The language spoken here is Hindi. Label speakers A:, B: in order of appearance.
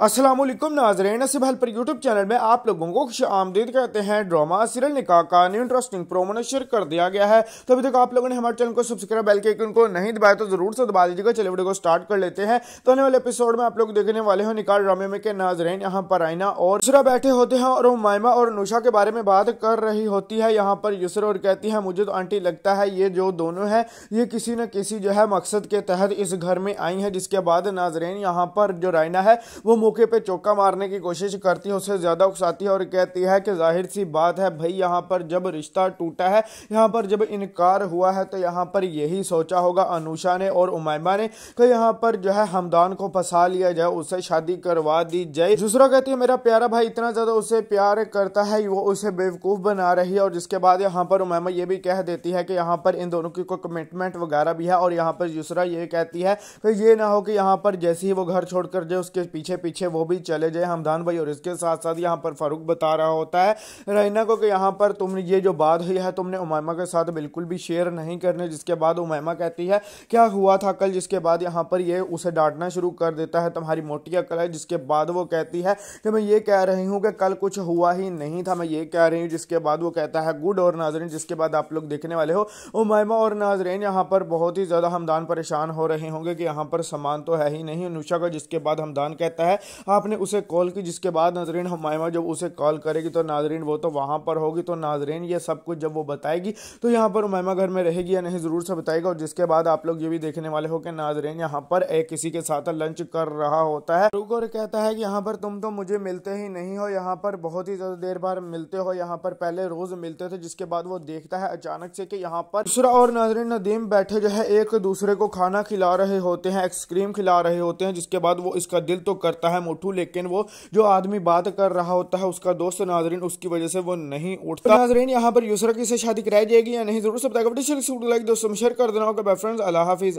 A: असलम नाजरन सिब हेल्पर यूट्यूब चैनल में आप लोगों को खुश आमदीद कहते हैं ड्रामा सीरियल निकाह का न्यू इंटरेस्टिंग प्रोमो ने शेयर कर दिया गया है तो अभी तक आप लोगों ने हमारे चैनल को सब्सक्राइब बेल के आइकन को नहीं दबाया तो जरूर से दबा दीजिएगा चलिए वीडियो को स्टार्ट कर लेते हैं तो आने वाले एपिसोड में आप लोग देखने वाले हो निकाह ड्रामे में के नाजरेन यहाँ पर आईना और यूसरा बैठे होते हैं और मायमा और नुशा के बारे में बात कर रही होती है यहाँ पर यूसरा और कहती है मुझे तो आंटी लगता है ये जो दोनों है ये किसी न किसी जो है मकसद के तहत इस घर में आई है जिसके बाद नाजरेन यहाँ पर जो रायना है वो मौके पे चौका मारने की कोशिश करती है उसे ज़्यादा उकसाती है और कहती है कि जाहिर सी बात है भाई यहाँ पर जब रिश्ता टूटा है यहाँ पर जब इनकार हुआ है तो यहाँ पर यही सोचा होगा अनुषा ने और उमायमा ने कि यहाँ पर जो है हमदान को फंसा लिया जाए उसे शादी करवा दी जाए दूसरा कहती है मेरा प्यारा भाई इतना ज़्यादा उसे प्यार करता है वो उसे बेवकूफ़ बना रही है और जिसके बाद यहाँ पर उमायमा ये भी कह देती है कि यहाँ पर इन दोनों की कोई कमिटमेंट वगैरह भी है और यहाँ पर यूसरा ये कहती है कि ये ना हो कि यहाँ पर जैसे ही वो घर छोड़कर जाए उसके पीछे पीछे છે વો ભી ચલે જાય હમદાન ભાઈ ઓર ઇસકે સાથ સાથ યહાં પર farooq બતા રહા હોતા હે રૈના કો કે યહાં પર તુમ યે જો બાત હુઈ હૈ તુમને ઉમાયમા કે સાથ બિલકુલ ભી શેર નહીં કરના جسકે બાદ ઉમાયમા કહેતી હૈ ક્યા હુઆ થા કલ جسકે બાદ યહાં પર યે ઉસે ડાંટના શુરૂ કર દેતા હે તમहारी મોટિયા કલ હૈ جسકે બાદ વો કહેતી હૈ કે મેં યે કહે રહી હું કે કલ કુછ હુઆ હી નહીં થા મેં યે કહે રહી હું جسકે બાદ વો કહેતા હે ગુડ ઓર નાઝરીન جسકે બાદ આપ લોગ દેખને વાલે હો ઉમાયમા ઓર નાઝરીન યહાં પર બહોત હી જ્યાદા હમદાન પરેશાન હો રહે હોંગે કે યહાં પર સમાન તો હૈ હી નહીં નુશા કો جسકે બાદ હમદાન કહેતા आपने उसे कॉल की जिसके बाद नाजरीन हमायमा जब उसे कॉल करेगी तो नाजरीन वो तो वहाँ पर होगी तो नाजरीन ये सब कुछ जब वो बताएगी तो यहाँ पर हमायमा घर में रहेगी या नहीं ज़रूर से बताएगा और जिसके बाद आप लोग ये भी देखने वाले हो कि नाजरीन यहाँ पर एक किसी के साथ लंच कर रहा होता है रुक और कहता है कि यहाँ पर तुम तो मुझे मिलते ही नहीं हो यहाँ पर बहुत ही ज़्यादा देर बार मिलते हो यहाँ पर पहले रोज़ मिलते थे जिसके बाद वो देखता है अचानक से कि यहाँ पर दूसरा और नाजरीन नदीम बैठे जो है एक दूसरे को खाना खिला रहे होते हैं आइसक्रीम खिला रहे होते हैं जिसके बाद वो इसका दिल तो करता है है मोटू लेकिन वो जो आदमी बात कर रहा होता है उसका दोस्त नाजरीन उसकी वजह से वो नहीं उठता तो नाजरीन यहाँ पर यूसरा किसी शादी कराई जाएगी या नहीं जरूर सब तक लाइक दोस्तों शेयर कर देना होगा फ्रेंड्स अल्लाह हाफिज़